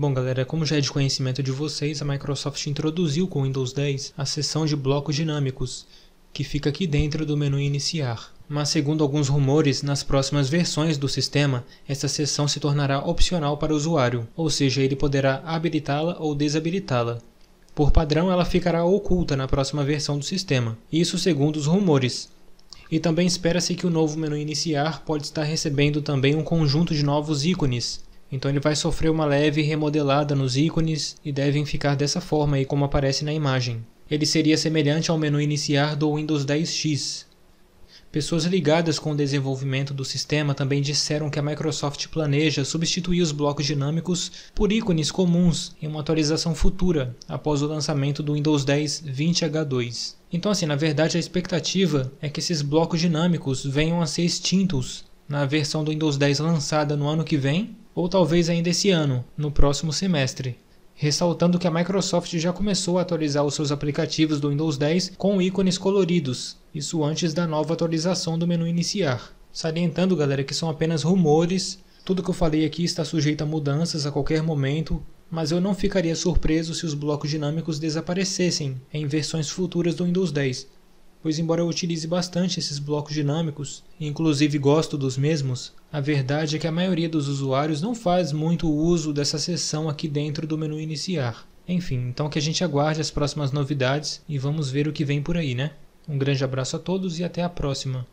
Bom, galera, como já é de conhecimento de vocês, a Microsoft introduziu com o Windows 10 a seção de blocos dinâmicos, que fica aqui dentro do menu Iniciar. Mas, segundo alguns rumores, nas próximas versões do sistema, essa seção se tornará opcional para o usuário, ou seja, ele poderá habilitá-la ou desabilitá-la. Por padrão, ela ficará oculta na próxima versão do sistema, isso segundo os rumores. E também espera-se que o novo menu Iniciar pode estar recebendo também um conjunto de novos ícones, então ele vai sofrer uma leve remodelada nos ícones e devem ficar dessa forma aí como aparece na imagem. Ele seria semelhante ao menu iniciar do Windows 10X. Pessoas ligadas com o desenvolvimento do sistema também disseram que a Microsoft planeja substituir os blocos dinâmicos por ícones comuns em uma atualização futura, após o lançamento do Windows 10 20H2. Então assim, na verdade a expectativa é que esses blocos dinâmicos venham a ser extintos na versão do Windows 10 lançada no ano que vem, ou talvez ainda esse ano, no próximo semestre. Ressaltando que a Microsoft já começou a atualizar os seus aplicativos do Windows 10 com ícones coloridos, isso antes da nova atualização do menu iniciar. Salientando, galera, que são apenas rumores, tudo que eu falei aqui está sujeito a mudanças a qualquer momento, mas eu não ficaria surpreso se os blocos dinâmicos desaparecessem em versões futuras do Windows 10, pois embora eu utilize bastante esses blocos dinâmicos, e inclusive gosto dos mesmos, a verdade é que a maioria dos usuários não faz muito uso dessa seção aqui dentro do menu iniciar. Enfim, então que a gente aguarde as próximas novidades e vamos ver o que vem por aí, né? Um grande abraço a todos e até a próxima!